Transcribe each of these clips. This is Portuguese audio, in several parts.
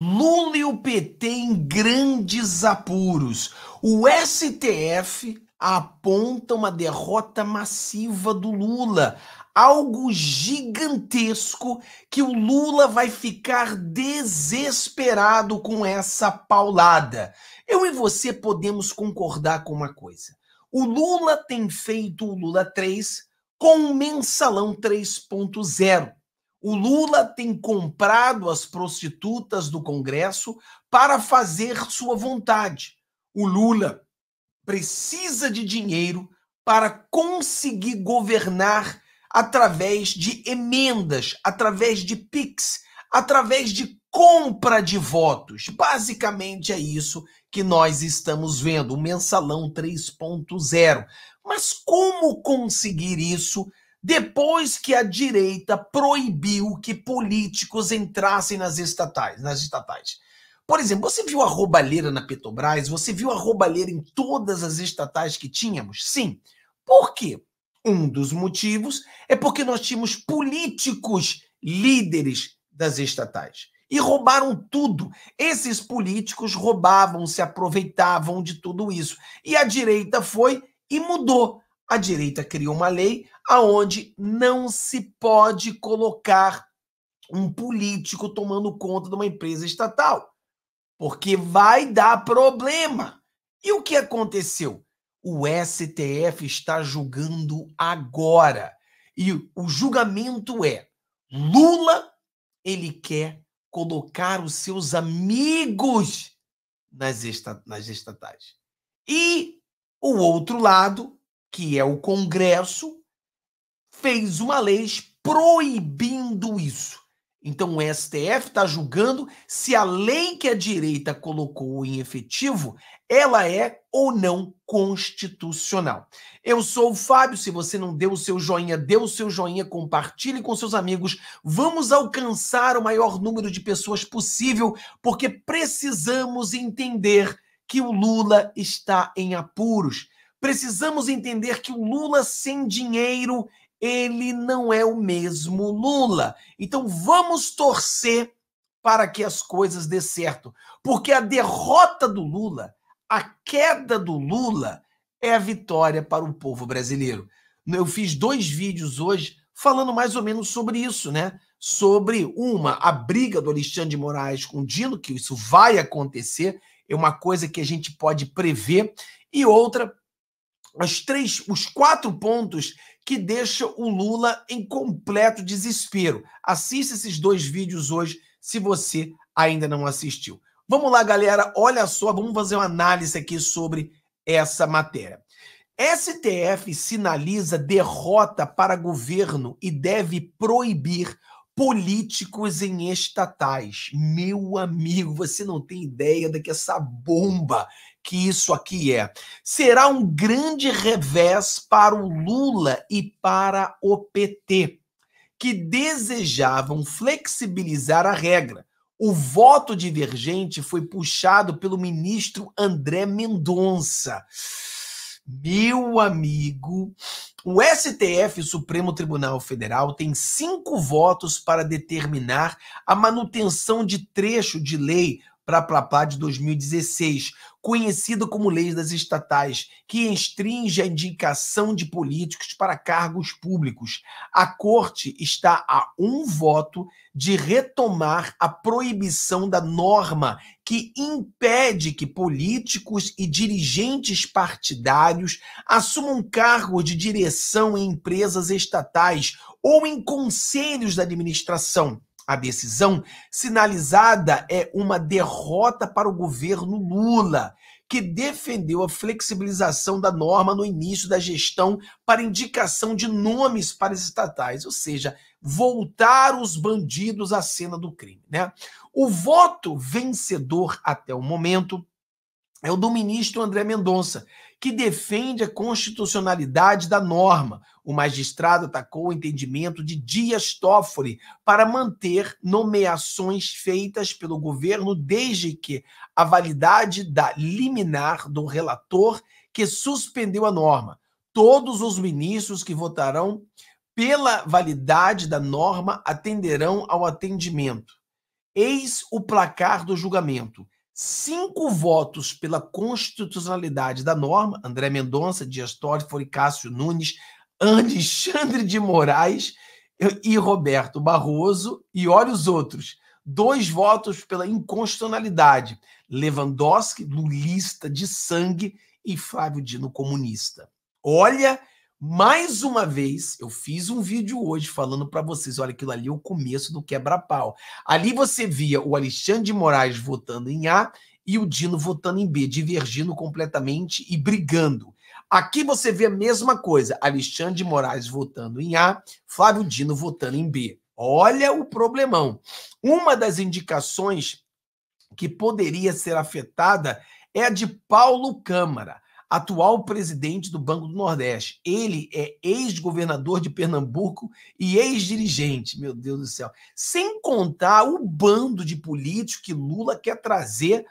Lula e o PT em grandes apuros. O STF aponta uma derrota massiva do Lula, algo gigantesco que o Lula vai ficar desesperado com essa paulada. Eu e você podemos concordar com uma coisa. O Lula tem feito o Lula 3 com o Mensalão 3.0. O Lula tem comprado as prostitutas do Congresso para fazer sua vontade. O Lula precisa de dinheiro para conseguir governar através de emendas, através de PIX, através de compra de votos. Basicamente é isso que nós estamos vendo, o mensalão 3.0. Mas como conseguir isso depois que a direita proibiu que políticos entrassem nas estatais, nas estatais. Por exemplo, você viu a roubalheira na Petrobras? Você viu a roubalheira em todas as estatais que tínhamos? Sim. Por quê? Um dos motivos é porque nós tínhamos políticos líderes das estatais e roubaram tudo. Esses políticos roubavam, se aproveitavam de tudo isso. E a direita foi e mudou a direita criou uma lei aonde não se pode colocar um político tomando conta de uma empresa estatal, porque vai dar problema. E o que aconteceu? O STF está julgando agora. E o julgamento é: Lula, ele quer colocar os seus amigos nas, esta, nas estatais. E o outro lado que é o Congresso, fez uma lei proibindo isso. Então o STF está julgando se a lei que a direita colocou em efetivo, ela é ou não constitucional. Eu sou o Fábio, se você não deu o seu joinha, dê o seu joinha, compartilhe com seus amigos. Vamos alcançar o maior número de pessoas possível, porque precisamos entender que o Lula está em apuros Precisamos entender que o Lula sem dinheiro, ele não é o mesmo Lula. Então vamos torcer para que as coisas dê certo, porque a derrota do Lula, a queda do Lula é a vitória para o povo brasileiro. Eu fiz dois vídeos hoje falando mais ou menos sobre isso, né? Sobre uma, a briga do Alexandre de Moraes com o Dino, que isso vai acontecer, é uma coisa que a gente pode prever, e outra, as três, os quatro pontos que deixam o Lula em completo desespero. Assista esses dois vídeos hoje, se você ainda não assistiu. Vamos lá, galera. Olha só, vamos fazer uma análise aqui sobre essa matéria. STF sinaliza derrota para governo e deve proibir políticos em estatais. Meu amigo, você não tem ideia da que é essa bomba que isso aqui é. Será um grande revés para o Lula e para o PT, que desejavam flexibilizar a regra. O voto divergente foi puxado pelo ministro André Mendonça. Meu amigo, o STF, o Supremo Tribunal Federal, tem cinco votos para determinar a manutenção de trecho de lei para a Plapá de 2016, conhecida como Lei das Estatais, que restringe a indicação de políticos para cargos públicos. A Corte está a um voto de retomar a proibição da norma que impede que políticos e dirigentes partidários assumam cargos de direção em empresas estatais ou em conselhos da administração a decisão sinalizada é uma derrota para o governo Lula, que defendeu a flexibilização da norma no início da gestão para indicação de nomes para estatais, ou seja, voltar os bandidos à cena do crime. Né? O voto vencedor até o momento é o do ministro André Mendonça, que defende a constitucionalidade da norma. O magistrado atacou o entendimento de Dias Toffoli para manter nomeações feitas pelo governo desde que a validade da liminar do relator que suspendeu a norma. Todos os ministros que votarão pela validade da norma atenderão ao atendimento. Eis o placar do julgamento cinco votos pela constitucionalidade da norma, André Mendonça, Dias Toffoli, Cássio Nunes, Alexandre de Moraes e Roberto Barroso, e olha os outros, dois votos pela inconstitucionalidade, Lewandowski, lulista de sangue, e Flávio Dino, comunista. Olha mais uma vez, eu fiz um vídeo hoje falando para vocês, olha, aquilo ali é o começo do quebra-pau. Ali você via o Alexandre de Moraes votando em A e o Dino votando em B, divergindo completamente e brigando. Aqui você vê a mesma coisa, Alexandre de Moraes votando em A, Flávio Dino votando em B. Olha o problemão. Uma das indicações que poderia ser afetada é a de Paulo Câmara atual presidente do Banco do Nordeste. Ele é ex-governador de Pernambuco e ex-dirigente, meu Deus do céu. Sem contar o bando de políticos que Lula quer trazer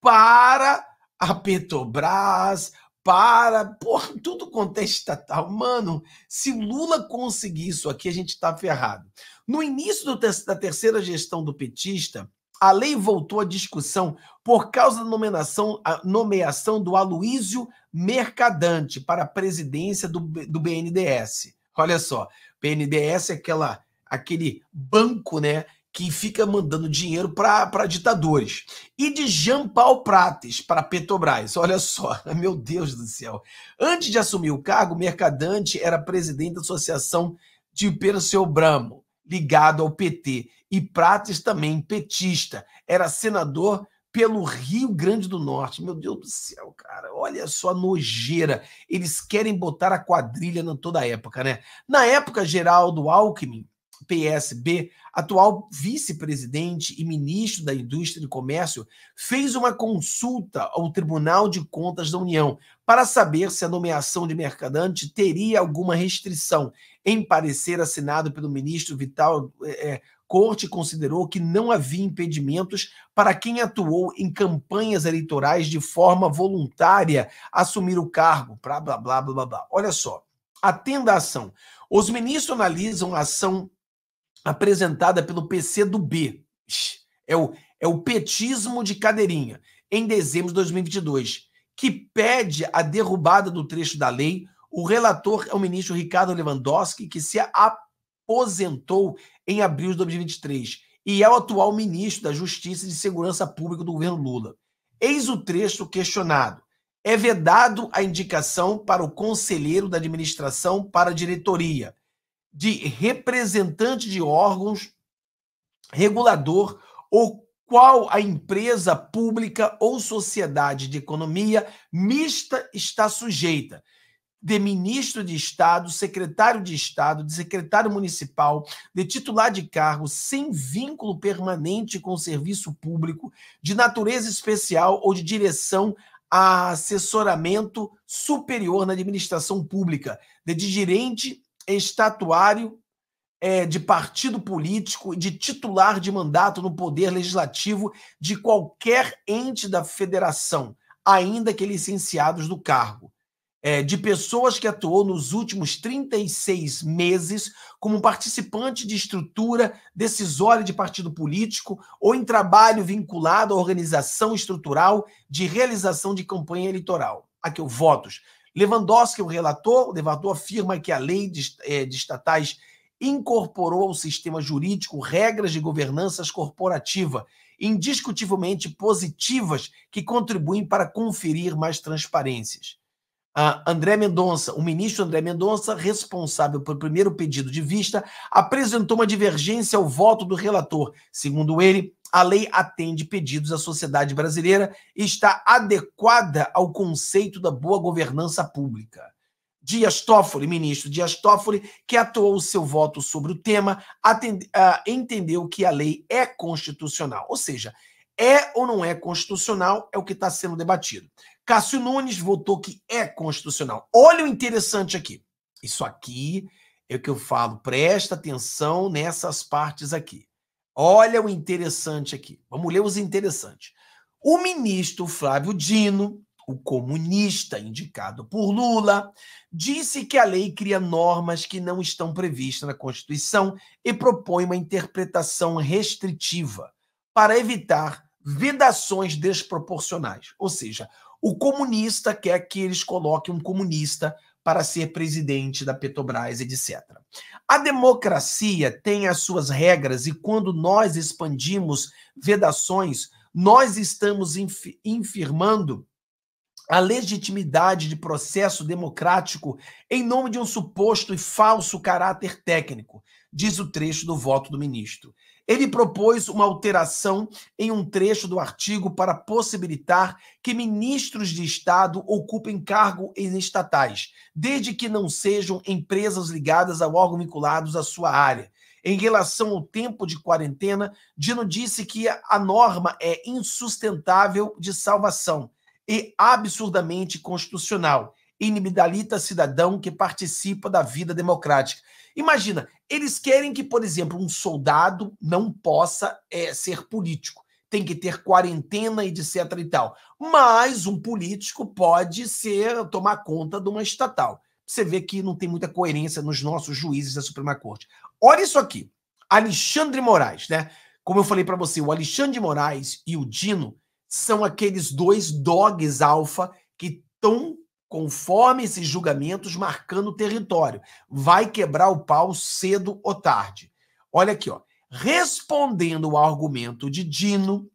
para a Petrobras, para porra, tudo quanto é estatal. Mano, se Lula conseguir isso aqui, a gente está ferrado. No início da terceira gestão do petista, a lei voltou à discussão por causa da nomeação, nomeação do Aloísio Mercadante para a presidência do, do BNDES. Olha só, BNDES é aquela, aquele banco né, que fica mandando dinheiro para ditadores. E de Jean Paul Prates para Petrobras. Olha só, meu Deus do céu. Antes de assumir o cargo, Mercadante era presidente da Associação de Perseobramo ligado ao PT, e Prates também petista, era senador pelo Rio Grande do Norte. Meu Deus do céu, cara, olha só a nojeira. Eles querem botar a quadrilha na toda a época, né? Na época, Geraldo Alckmin PSB, atual vice-presidente e ministro da Indústria e Comércio, fez uma consulta ao Tribunal de Contas da União para saber se a nomeação de Mercadante teria alguma restrição. Em parecer assinado pelo ministro Vital é, é corte considerou que não havia impedimentos para quem atuou em campanhas eleitorais de forma voluntária assumir o cargo. Blá, blá, blá, blá, blá. Olha só. Atenda a ação. Os ministros analisam a ação apresentada pelo PC do B. É o, é o petismo de cadeirinha, em dezembro de 2022, que pede a derrubada do trecho da lei. O relator é o ministro Ricardo Lewandowski, que se aposentou em abril de 2023 e é o atual ministro da Justiça e de Segurança Pública do governo Lula. Eis o trecho questionado. É vedado a indicação para o conselheiro da administração para a diretoria de representante de órgãos regulador ou qual a empresa pública ou sociedade de economia mista está sujeita. De ministro de Estado, secretário de Estado, de secretário municipal, de titular de cargo sem vínculo permanente com o serviço público, de natureza especial ou de direção a assessoramento superior na administração pública, de dirigente estatuário é, de partido político e de titular de mandato no poder legislativo de qualquer ente da federação, ainda que licenciados do cargo. É, de pessoas que atuou nos últimos 36 meses como participante de estrutura decisória de partido político ou em trabalho vinculado à organização estrutural de realização de campanha eleitoral. Aqui, votos Lewandowski, o relator, o relator afirma que a lei de, é, de estatais incorporou ao sistema jurídico regras de governança corporativa indiscutivelmente positivas que contribuem para conferir mais transparências. Uh, André Mendonça, o ministro André Mendonça, responsável pelo primeiro pedido de vista, apresentou uma divergência ao voto do relator. Segundo ele, a lei atende pedidos à sociedade brasileira e está adequada ao conceito da boa governança pública. Dias Toffoli, ministro Dias Toffoli, que atuou o seu voto sobre o tema, atende, uh, entendeu que a lei é constitucional. Ou seja, é ou não é constitucional é o que está sendo debatido. Cássio Nunes votou que é constitucional. Olha o interessante aqui. Isso aqui é o que eu falo. Presta atenção nessas partes aqui. Olha o interessante aqui. Vamos ler os interessantes. O ministro Flávio Dino, o comunista indicado por Lula, disse que a lei cria normas que não estão previstas na Constituição e propõe uma interpretação restritiva para evitar vedações desproporcionais. Ou seja, o comunista quer que eles coloquem um comunista para ser presidente da Petrobras, etc. A democracia tem as suas regras e quando nós expandimos vedações, nós estamos infirmando a legitimidade de processo democrático em nome de um suposto e falso caráter técnico, diz o trecho do voto do ministro. Ele propôs uma alteração em um trecho do artigo para possibilitar que ministros de Estado ocupem cargo em estatais, desde que não sejam empresas ligadas a órgãos vinculados à sua área. Em relação ao tempo de quarentena, Dino disse que a norma é insustentável de salvação e absurdamente constitucional, inibidalita cidadão que participa da vida democrática. Imagina, eles querem que, por exemplo, um soldado não possa é, ser político. Tem que ter quarentena e etc e tal. Mas um político pode ser tomar conta de uma estatal. Você vê que não tem muita coerência nos nossos juízes da Suprema Corte. Olha isso aqui. Alexandre Moraes, né? Como eu falei para você, o Alexandre Moraes e o Dino são aqueles dois dogs alfa que estão, conforme esses julgamentos, marcando o território. Vai quebrar o pau cedo ou tarde. Olha aqui, ó. Respondendo ao argumento de Dino,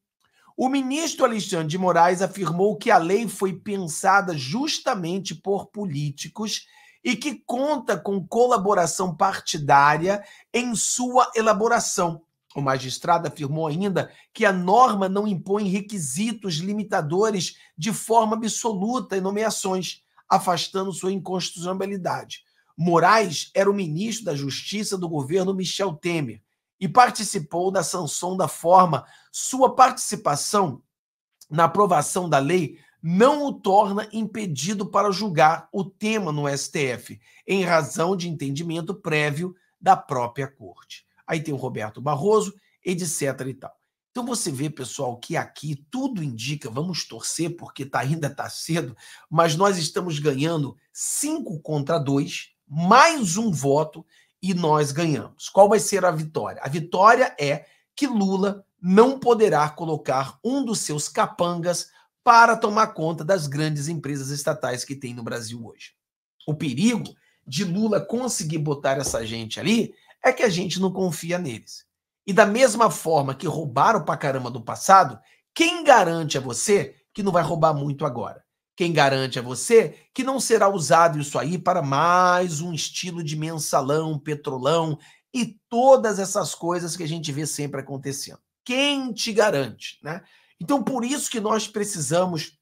o ministro Alexandre de Moraes afirmou que a lei foi pensada justamente por políticos e que conta com colaboração partidária em sua elaboração. O magistrado afirmou ainda que a norma não impõe requisitos limitadores de forma absoluta em nomeações, afastando sua inconstitucionalidade. Moraes era o ministro da Justiça do governo Michel Temer e participou da sanção da forma. Sua participação na aprovação da lei não o torna impedido para julgar o tema no STF, em razão de entendimento prévio da própria Corte aí tem o Roberto Barroso, etc e tal. Então você vê, pessoal, que aqui tudo indica, vamos torcer porque tá, ainda está cedo, mas nós estamos ganhando 5 contra 2, mais um voto e nós ganhamos. Qual vai ser a vitória? A vitória é que Lula não poderá colocar um dos seus capangas para tomar conta das grandes empresas estatais que tem no Brasil hoje. O perigo de Lula conseguir botar essa gente ali é que a gente não confia neles. E da mesma forma que roubaram pra caramba do passado, quem garante a você que não vai roubar muito agora? Quem garante a você que não será usado isso aí para mais um estilo de mensalão, petrolão e todas essas coisas que a gente vê sempre acontecendo? Quem te garante, né? Então, por isso que nós precisamos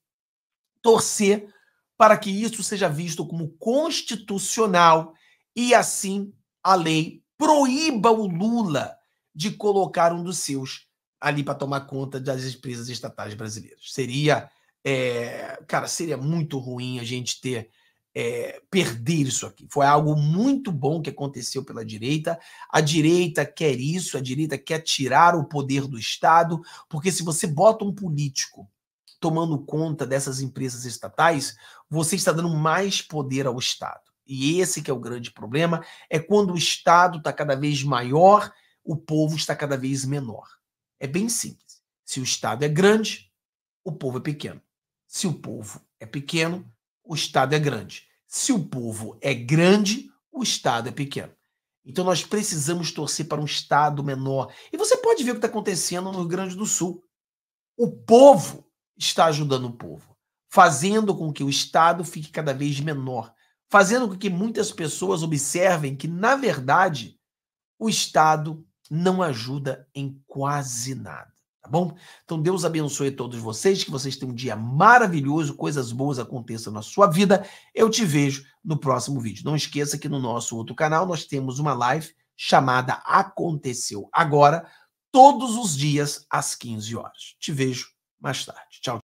torcer para que isso seja visto como constitucional e assim a lei proíba o Lula de colocar um dos seus ali para tomar conta das empresas estatais brasileiras. Seria, é, cara, seria muito ruim a gente ter é, perder isso aqui. Foi algo muito bom que aconteceu pela direita. A direita quer isso, a direita quer tirar o poder do Estado, porque se você bota um político tomando conta dessas empresas estatais, você está dando mais poder ao Estado. E esse que é o grande problema, é quando o Estado está cada vez maior, o povo está cada vez menor. É bem simples. Se o Estado é grande, o povo é pequeno. Se o povo é pequeno, o Estado é grande. Se o povo é grande, o Estado é pequeno. Então nós precisamos torcer para um Estado menor. E você pode ver o que está acontecendo no Rio Grande do Sul. O povo está ajudando o povo, fazendo com que o Estado fique cada vez menor fazendo com que muitas pessoas observem que, na verdade, o Estado não ajuda em quase nada. Tá bom? Então Deus abençoe todos vocês, que vocês tenham um dia maravilhoso, coisas boas aconteçam na sua vida. Eu te vejo no próximo vídeo. Não esqueça que no nosso outro canal nós temos uma live chamada Aconteceu Agora, todos os dias às 15 horas. Te vejo mais tarde. Tchau.